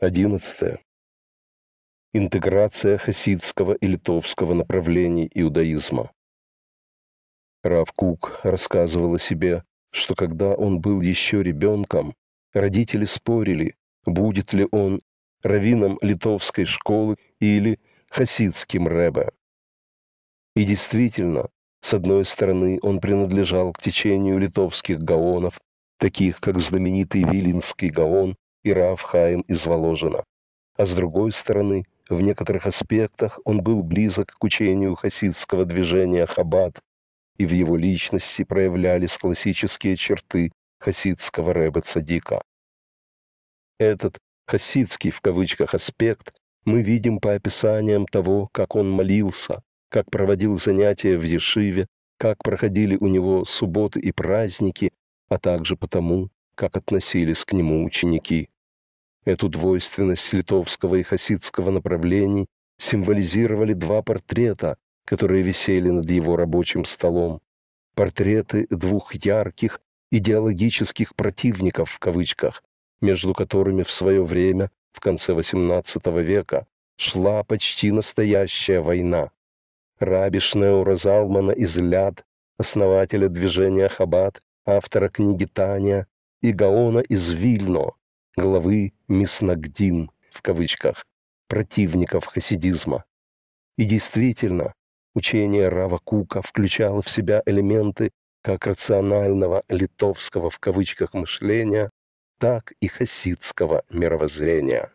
11. Интеграция хасидского и литовского направлений иудаизма. Рав Кук рассказывал о себе, что когда он был еще ребенком, родители спорили, будет ли он раввином литовской школы или хасидским рэбе. И действительно, с одной стороны, он принадлежал к течению литовских гаонов, таких как знаменитый Вилинский гаон и Рав Хаим из Воложина. А с другой стороны, в некоторых аспектах он был близок к учению хасидского движения Хаббат, и в его личности проявлялись классические черты хасидского рэба Цадика. Этот «хасидский» в кавычках аспект мы видим по описаниям того, как он молился, как проводил занятия в Ешиве, как проходили у него субботы и праздники, а также потому, как относились к нему ученики. Эту двойственность литовского и хасидского направлений символизировали два портрета, которые висели над его рабочим столом. Портреты двух ярких идеологических «противников» в кавычках, между которыми в свое время, в конце XVIII века, шла почти настоящая война. Рабиш Неора Залмана из Ляд, основателя движения Хаббат, автора книги «Таня», и Гаона из Вильно, главы «Миснагдим» в кавычках, противников хасидизма. И действительно, учение Рава Кука включало в себя элементы как рационального литовского в кавычках мышления, так и хасидского мировоззрения.